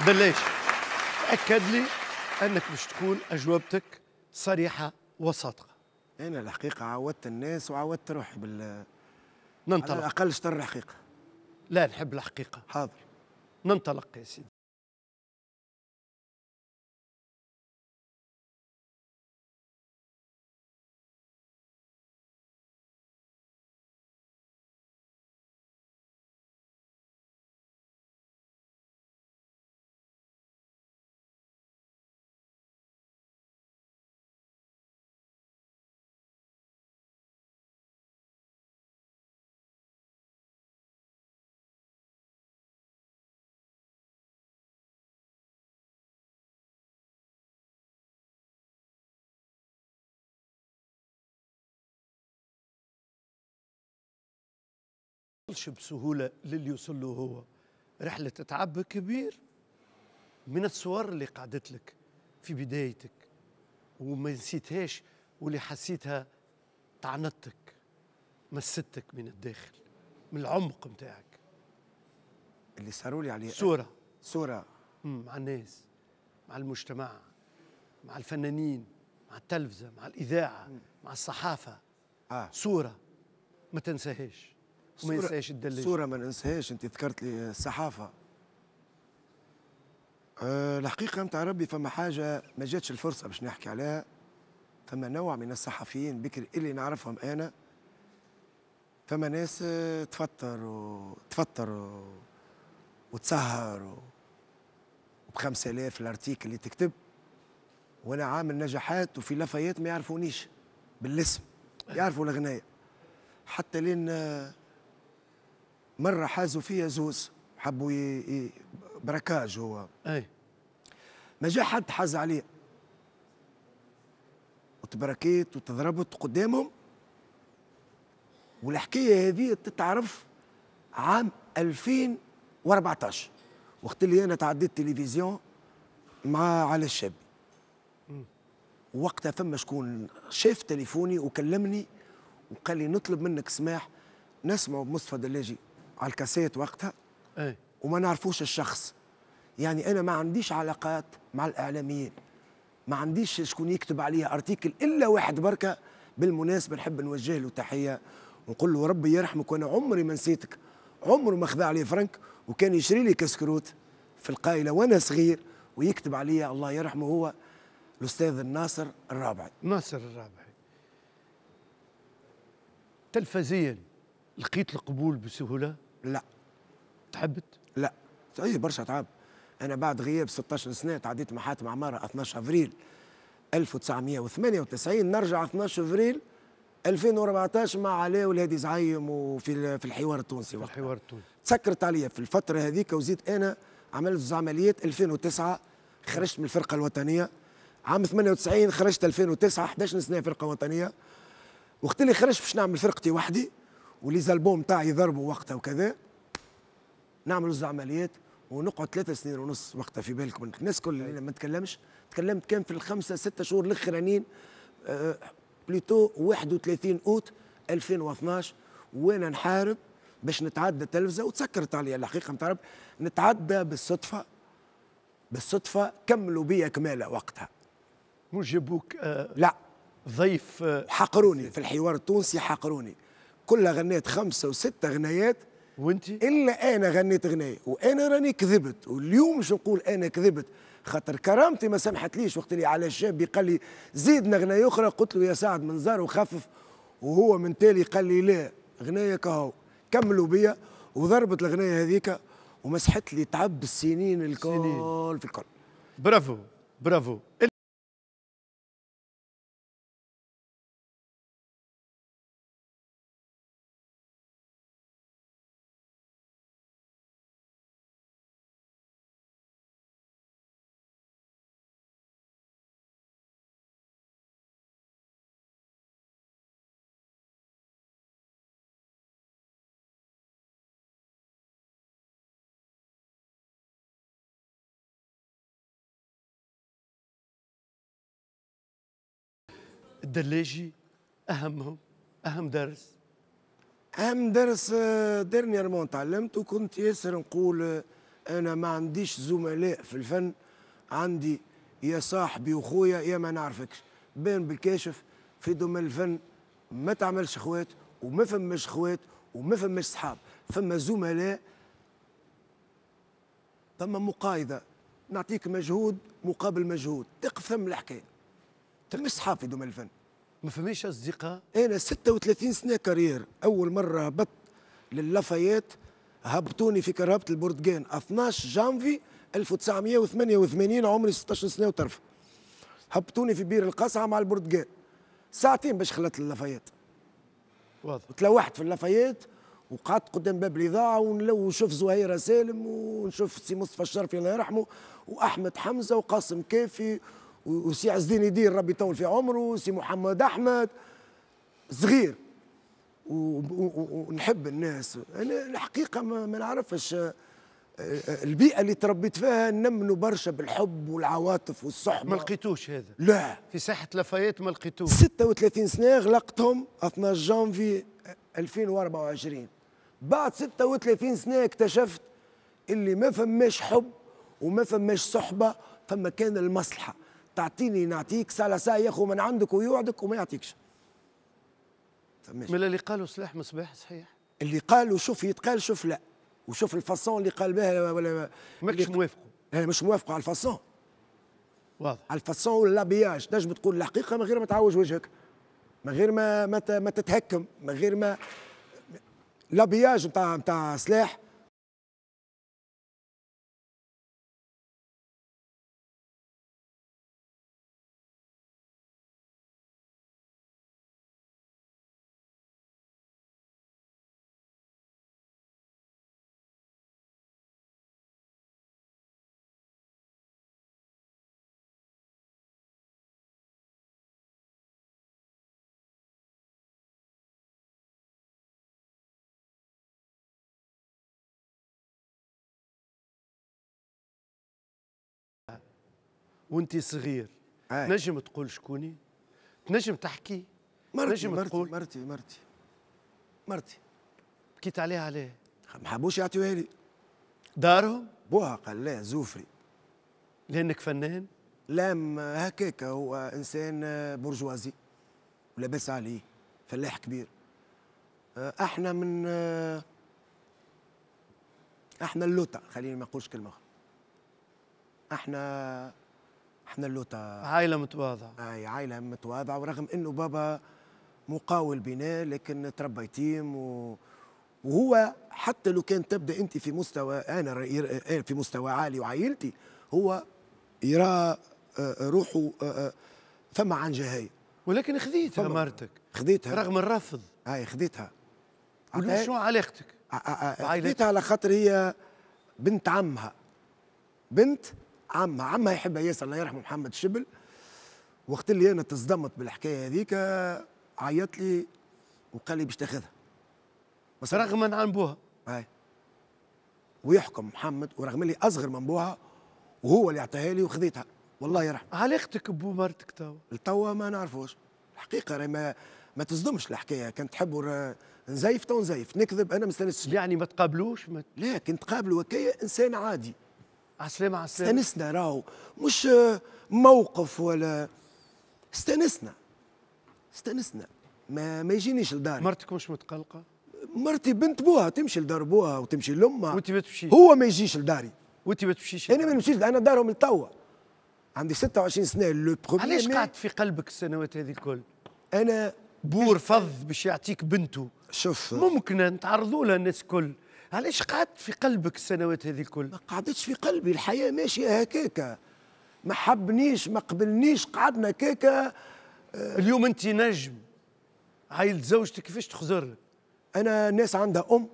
بلاش تأكد لي أنك باش تكون أجوبتك صريحة وصادقة أنا الحقيقة عودت الناس وعودت روحي بال ننطلق على الأقل شطر الحقيقة لا نحب الحقيقة حاضر ننطلق يا سيدي يوصلش بسهولة للي يوصل له هو رحلة تعب كبير من الصور اللي قعدت لك في بدايتك وما نسيتهاش واللي حسيتها تعنتك مستك من الداخل من العمق متاعك اللي صاروا لي عليه صورة صورة مع الناس مع المجتمع مع الفنانين مع التلفزة مع الإذاعة مم. مع الصحافة آه. صورة ما تنساهاش وما ينساش الدليل صورة ما ننساهاش أنت ذكرت لي الصحافة أه الحقيقة نتاع ربي فما حاجة ما جاتش الفرصة باش نحكي عليها فما نوع من الصحفيين بكري اللي نعرفهم أنا فما ناس آه، تفطر وتفطر و... وتسهر و... وب 5000 الارتيكل اللي تكتب وانا عامل نجاحات وفي لفايات ما يعرفونيش بالاسم يعرفوا الغنايه حتى لين آه، مره حازوا فيا زوز حبوا بركاج هو اي ما جا حد حاز عليه وتبركيت وتضربت قدامهم والحكايه هذه تتعرف عام 2014 وقت اللي انا تعديت تلفزيون مع علي الشابي وقتها فما شكون شاف تليفوني وكلمني وقال لي نطلب منك سماح نسمعوا بمصطفى دلاجي على الكاسيت وقتها اي وما نعرفوش الشخص يعني انا ما عنديش علاقات مع الاعلاميين ما عنديش شكون يكتب عليها ارتيكل الا واحد بركه بالمناسبه نحب نوجه له تحيه ونقول له ربي يرحمك وانا عمري ما نسيتك عمره ما خذا عليه فرنك وكان يشري لي كسكروت في القايله وانا صغير ويكتب عليها الله يرحمه هو الاستاذ الناصر الرابعي ناصر الرابعي تلفزيا لقيت القبول بسهوله لا تحبت لا اي برشا تعب انا بعد غياب 16 سنه تعديت محاتم عماره 12 افريل 1998 نرجع 12 افريل 2014 مع علاء والهادي زعيم وفي في الحوار التونسي في الحوار التونسي تسكرت عليا في الفتره هذيك وزيد انا عملت زوج عمليات 2009 خرجت من الفرقه الوطنيه عام 98 خرجت 2009 11 سنه فرقه وطنيه وقت اللي خرجت باش نعمل فرقتي وحدي وليزالبوم تاعي يضربوا وقتها وكذا نعملوا الزعماليات ونقعد ثلاثة سنين ونص وقتها في بالك من الناس كل اللي ما تكلمش تكلمت كان في الخمسة ستة شهور الاخرانيين أه بليتو 31 اوت 2012 وانا نحارب باش نتعدى التلفزه وتسكرت عليا الحقيقه نتاع نتعدى بالصدفه بالصدفه كملوا بيا كماله وقتها مش جابوك آه لا ضيف آه حقروني في الحوار التونسي حقروني كلها غنيت خمسة وستة غنيات وانت الا انا غنيت غنايه وانا راني كذبت واليوم مش نقول انا كذبت خاطر كرامتي ما سمحتليش وقت اللي على الشاب قال لي زيدنا غنايه اخرى قلت له يا سعد منزار وخفف وهو من تالي قال لي لا غنايه كهو كملوا بيا وضربت الغنايه هذيك ومسحت لي تعب السنين الكل في الكل برافو برافو الدليجي اهمهم اهم درس اهم درس آه، ديرنيرمون تعلمته كنت ياسر نقول آه، انا ما عنديش زملاء في الفن عندي يا صاحبي وخويا يا ما نعرفكش بين بالكاشف في دوم الفن ما تعملش خوات وما فماش خوات وما فماش صحاب فما زملاء فما مقايضه نعطيك مجهود مقابل مجهود تقف ثم الحكايه مش صحاب في دوم الفن ما فماش اصدقاء انا 36 سنه كارير اول مره هبطت للافايات هبطوني في كرهبه البرتقان 12 جانفي 1988 عمري 16 سنه وطرف هبطوني في بير القصعه مع البرتقال ساعتين باش خلت اللافايات واضح تلوحت في اللافايات وقعدت قدام باب الاذاعه ونلو ونشوف زهيره سالم ونشوف سي مصطفى الشرفي الله يرحمه واحمد حمزه وقاسم كافي وسي عز الدين يدير ربي يطول في عمره سي محمد احمد صغير ونحب الناس انا الحقيقه ما, ما نعرفش آه، آه، البيئه اللي تربيت فيها نمنوا برشا بالحب والعواطف والصحبه ما لقيتوش هذا لا في ساحه لفايات ما لقيتوش 36 سنه غلقتهم 12 جانفي 2024 آه، بعد 36 سنه اكتشفت اللي ما فماش حب وما فماش صحبه فما كان المصلحه تعطيني نعطيك سا ياخو من عندك ويوعدك وما يعطيكش فماش من اللي قالوا سلاح مصباح صحيح اللي قالوا شوف يتقال شوف لا وشوف الفاسون اللي قال بها ولا ماكش موافقه مش موافقوا على الفاسون واضح على الفاسون ولا لابياج تنجم تقول الحقيقه من غير ما تعوج وجهك من غير ما ما تتهكم من غير ما لابياج نتاع نتاع سلاح وانت صغير أي. نجم تقول شكوني تنجم تحكي مرتي نجم مرتي تقول مرتي مرتي مرتي بكيت عليها عليه ما حبوش يعطيوها لي دارهم بوها قال لا زوفري لانك فنان لا هكاك هو انسان برجوازي ولبس عليه فلاح كبير احنا من احنا اللوطه خليني ما نقولش كلمه اخرى احنا احنا اللوتا عائلة متواضعة أي عائلة متواضعة ورغم أنه بابا مقاول بنا لكن تربى يتيم و... وهو حتى لو كان تبدا انت في مستوى انا في مستوى عالي وعائلتي هو يرى آه، آه، روحه آه، فما عن جهايه ولكن خذيتها مرتك خذيتها رغم الرفض اي خذيتها شنو علاقتك؟ خذيتها على خاطر هي بنت عمها بنت عمها عمها يحبها ياسر الله يرحمه محمد الشبل وقت اللي انا تصدمت بالحكايه هذيك عيط لي وقال لي باش تاخذها بس رغما عن بوها اي ويحكم محمد ورغم اللي اصغر من بوها وهو اللي اعطاها لي وخذيتها والله يرحمه علاقتك ببو مرتك توا توا ما نعرفوش الحقيقه راهي ما ما تصدمش الحكايه كان تحبوا نزيف تو نزيف نكذب انا ما يعني ما تقابلوش ما... لا كنت قابلوا هكايا انسان عادي عسلامة عسلامة استانسنا راهو مش موقف ولا استانسنا استانسنا ما ما يجينيش لداري مرتك مش متقلقة؟ مرتي بنت بوها تمشي لدار بوها وتمشي لامها وانت ما تمشيش هو ما يجيش لداري وانت ما تمشيش انا ما نمشيش انا دارهم لتوا عندي 26 سنه لو علاش قعدت في قلبك السنوات هذه الكل؟ انا بور فض باش يعطيك بنته شوف ممكن نتعرضوا لها الناس الكل علاش قعدت في قلبك السنوات هذه الكل ما قعدتش في قلبي الحياه ماشيه هكاكا ما حبنيش ما قبلنيش قعدنا كاكا آه، اليوم انت نجم عائلة زوجتك كيفاش تخزر انا ناس عندها ام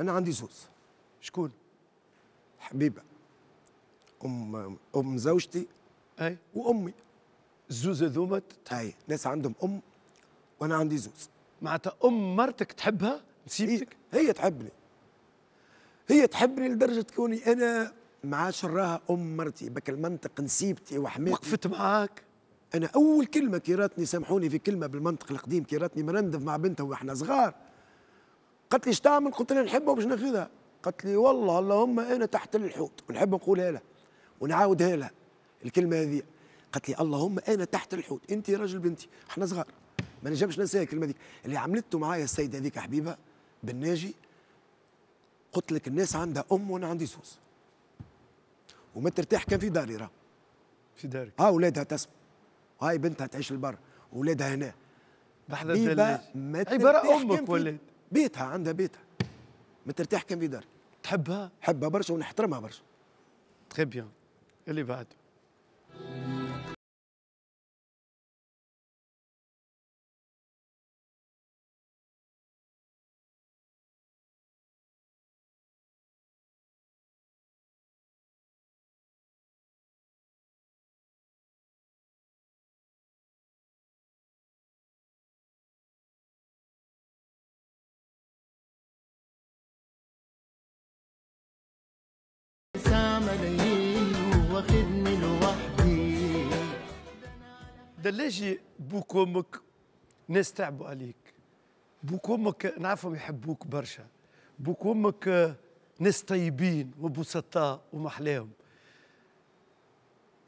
انا عندي زوز شكون حبيبه ام ام زوجتي اي وامي الزوز هذوما اي ناس عندهم ام وانا عندي زوز معناتها ام مرتك تحبها نسيبتك هي, إيه، هي تحبني هي تحبني لدرجه كوني انا مع شراها ام مرتي بك المنطق نسيبتي وحميتي وقفت معاك انا اول كلمه كيراتني سامحوني في كلمه بالمنطق القديم كيراتني مرندف مع بنتها واحنا صغار قالت لي تعمل قلت لها نحبها باش ناخذها قالت لي والله اللهم انا تحت الحوت ونحب نقولها لها ونعاودها لها الكلمه هذه قالت لي اللهم انا تحت الحوت انت راجل بنتي احنا صغار ما نجمش ننساها الكلمه هذيك اللي عملته معايا السيده هذيك حبيبه بالناجي قلت لك الناس عندها ام وانا عندي زوز وما ترتاح كان في داري راه في دارك ها آه، اولادها تسمع هاي بنتها تعيش البر اولادها هنا لحظه ما عباره امك ولد بيتها عندها بيتها ما ترتاح كان في داري تحبها؟ حبها برشا ونحترمها برشا تخي بيان اللي بعده بلاجي بوك وامك ناس تعبوا عليك بوك وامك نعرفهم يحبوك برشا بوك وامك ناس طيبين وبسطاء ومحلاهم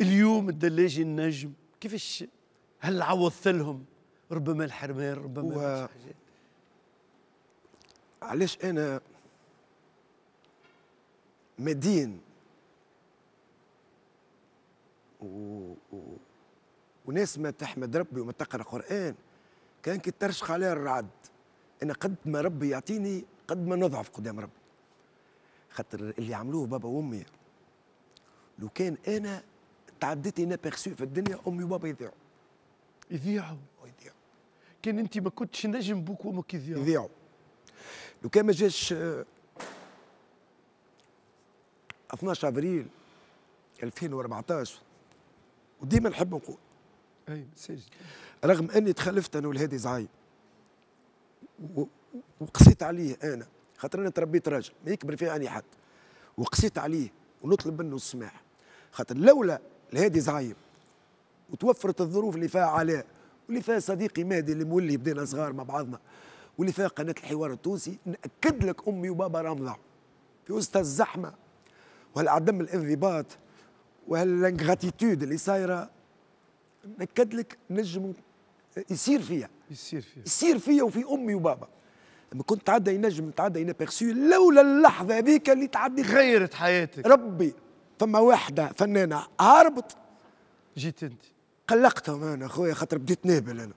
اليوم الدلاجي النجم كيفاش هل عوضت لهم ربما الحرمان ربما و... حاجات علاش انا مدين وناس ما تحمد ربي وما تقرا قران كان كي ترشق عليها الرعد انا قد ما ربي يعطيني قد ما نضعف قدام ربي خاطر اللي عملوه بابا وامي لو كان انا انا بيرسو في الدنيا امي وبابا يضيعوا يضيعوا يضيعوا كان انت ما كنتش نجم بوك وامك يضيعوا يضيعوا لو كان ما جاش 12 ابريل 2014 وديما نحب نقول اي طيب، مساجد رغم اني تخلفت انا ولهادي زعاي وقسيت عليه انا خاطر انا تربيت راجل ما يكبر فيه اني حد وقسيت عليه ونطلب منه السماح خاطر لولا الهادي زعيم وتوفرت الظروف اللي فيها علاء واللي فيها صديقي مهدي اللي مولي بدينا صغار مع بعضنا واللي فيها قناه الحوار التونسي ناكد لك امي وبابا رام في وسط الزحمه وهالعدم الانضباط وهالانغاتيتود اللي صايره نكد لك نجم يصير فيا يصير فيا يصير فيا وفي امي وبابا لما كنت تعدى ينجم تعدى انابيرسي لولا اللحظه هذيك اللي تعدي غيرت حياتك ربي فما واحده فنانه هربت جيت انت قلقتهم انا اخويا خاطر بديت نهبل انا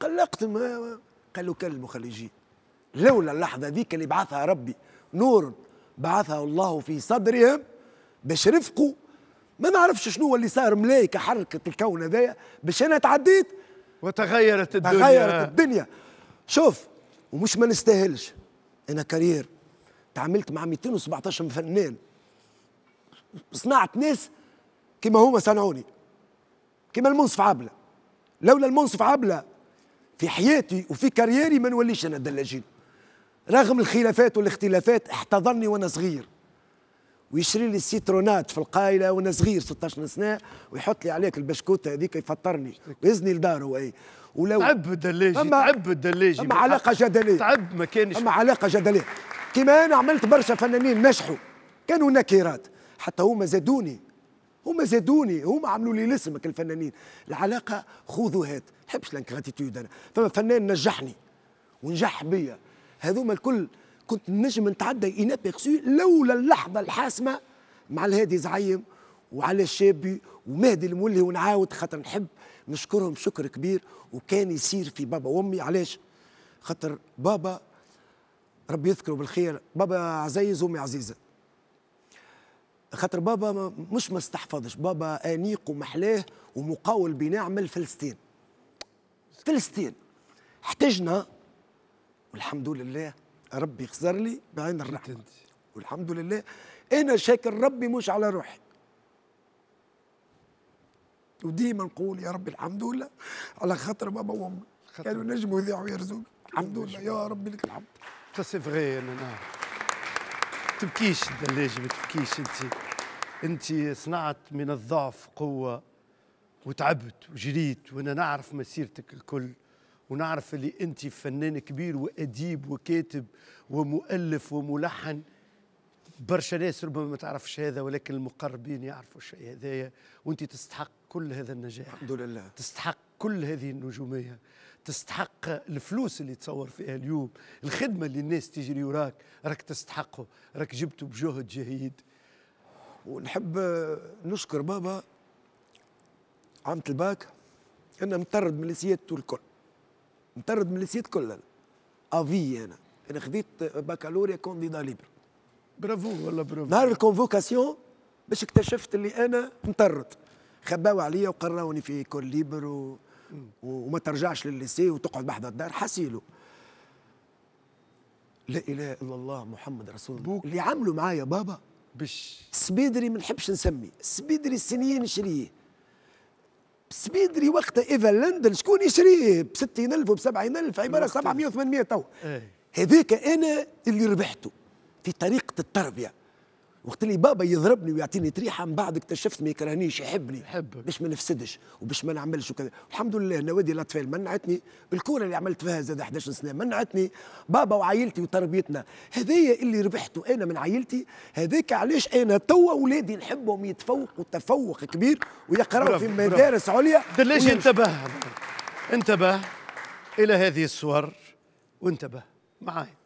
قلقتهم قالوا كلموا كلمه يجي لولا اللحظه ذيك اللي بعثها ربي نور بعثه الله في صدرهم باش رفقوا ما نعرفش شنو هو اللي صار ملايكه حركت الكون هذايا باش انا تعديت وتغيرت الدنيا تغيرت الدنيا شوف ومش ما نستاهلش انا كارير تعاملت مع 217 فنان صنعت ناس كما هما صنعوني كما المنصف عبله لولا المنصف عبله في حياتي وفي كاريري ما نوليش انا دلاجين رغم الخلافات والاختلافات احتضني وانا صغير ويشري لي السيترونات في القايله وانا صغير 16 سنه ويحط لي عليك البشكوته هذيك يفطرني ويزني لداره اي ولو تعب الدلاجي تعب الدلاجي اما علاقه جدليه تعب ما كانش اما علاقه جدليه كما انا عملت برشا فنانين نجحوا كانوا نكرات حتى هما زادوني هما زادوني هما عملوا لي الاسم الفنانين العلاقه خذوا هات نحبش الانكراتيتود انا فما فنان نجحني ونجح بيا هذوما الكل كنت نجم نتعدى انابيرسو لولا اللحظه الحاسمه مع الهادي زعيم وعلى الشابي ومهدي المولي ونعاود خاطر نحب نشكرهم شكر كبير وكان يصير في بابا وامي علاش خاطر بابا ربي يذكره بالخير بابا عزيز وامي عزيزه خاطر بابا مش ما استحفظش بابا انيق ومحلاه ومقاول بنعمل فلسطين فلسطين احتجنا والحمد لله ربي يخزر لي بعين الرحمه والحمد لله انا شاكر ربي مش على روحي وديما نقول يا ربي الحمد لله على خاطر بابا وامي كانوا نجموا يذيعوا ويرزقوا الحمد لله يا ربي لك الحمد سي فغي انا تبكيش الدلاجه ما تبكيش انت انت صنعت من الضعف قوه وتعبت وجريت وانا نعرف مسيرتك الكل ونعرف اللي انت فنان كبير واديب وكاتب ومؤلف وملحن برشا ناس ربما ما تعرفش هذا ولكن المقربين يعرفوا الشيء هذايا وانت تستحق كل هذا النجاح الحمد لله تستحق كل هذه النجوميه تستحق الفلوس اللي تصور فيها اليوم الخدمه اللي الناس تجري وراك راك تستحقه راك جبته بجهد جهيد ونحب نشكر بابا عمت الباك انا مطرد من سيادته الكل نطرد من السيت كلنا افي انا انا خديت بكالوريا كونديدا ليبر برافو والله برافو نهار الكونفوكاسيون باش اكتشفت اللي انا مطرد خباو عليا وقراوني في كول ليبر و... وما ترجعش للليسي وتقعد بحذا الدار حسيلو لا اله الا الله محمد رسول الله اللي عملوا معايا بابا بش سبيدري ما نحبش نسمي سبيدري السنين شريه سبيدري وقتها اذا لندن شكون يشريه ب 60000 وب 70000 عباره 700 800 تو إيه. هذاك انا اللي ربحته في طريقه التربيه وقت اللي بابا يضربني ويعطيني تريحه من بعد اكتشفت ما يكرهنيش يحبني يحبك باش ما نفسدش وباش ما نعملش وكذا الحمد لله نوادي الاطفال منعتني الكوره اللي عملت فيها زاد 11 سنه منعتني بابا وعائلتي وتربيتنا هذايا اللي ربحته انا من عائلتي هذاك علاش انا توا اولادي نحبهم يتفوقوا تفوق كبير ويقراوا في مدارس عليا دلاش انتبه انتبه الى هذه الصور وانتبه معايا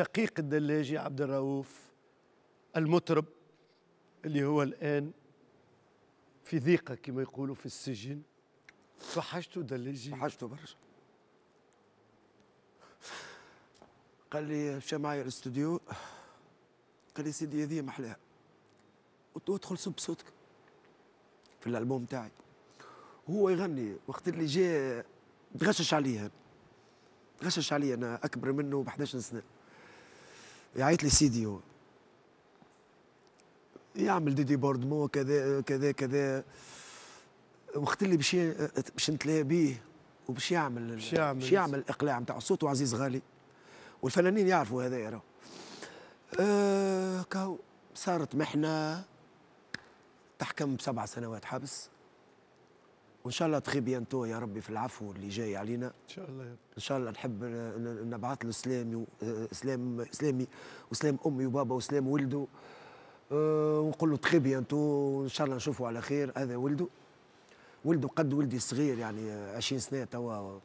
شقيق الدلاجي عبد الرؤوف المطرب اللي هو الان في ضيقه كما يقولوا في السجن فحشته دلاجي فحشته برشا قال لي مشى معايا الاستوديو قال لي سيدي هذه محلاها قلت له ادخل صب صوتك في الالبوم تاعي هو يغني وقت اللي جاء تغشش عليها تغشش عليا انا اكبر منه ب 11 سنه يعيط لي سيدي هو يعمل ديدي بوردمو كذا كذا كذا وقت اللي باش باش نتلاقى بيه وباش يعمل باش يعمل باش يعمل الاقلاع نتاع الصوت عزيز غالي والفنانين يعرفوا هذا راهو آه كاو صارت محنه تحكم بسبع سنوات حبس وان شاء الله تخي بيانتو يا ربي في العفو اللي جاي علينا ان شاء الله يا رب. ان شاء الله نحب نبعث له سلامي سلام سلامي وسلام امي وبابا وسلام ولده آه، ونقول له تخي بيانتو وان شاء الله نشوفه على خير هذا ولده ولده قد ولدي الصغير يعني 20 سنه توا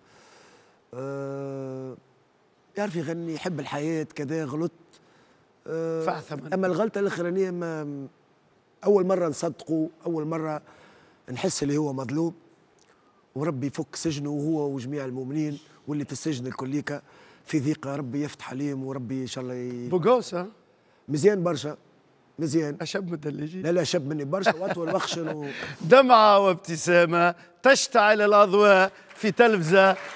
آه، يعرف يغني يحب الحياه كذا غلط آه، اما الغلطه الاخرانيه ما اول مره نصدقه اول مره نحس اللي هو مظلوم وربي يفك سجنه وهو وجميع المؤمنين واللي في السجن الكليكة في ذيقه ربي يفتح عليهم وربي إن شاء الله ي... بوغوسا مزيان برشا مزيان أشب من الدليجي لا لا أشب مني برشا وأطول وخشن و... دمعة وابتسامة تشتعل الأضواء في تلفزة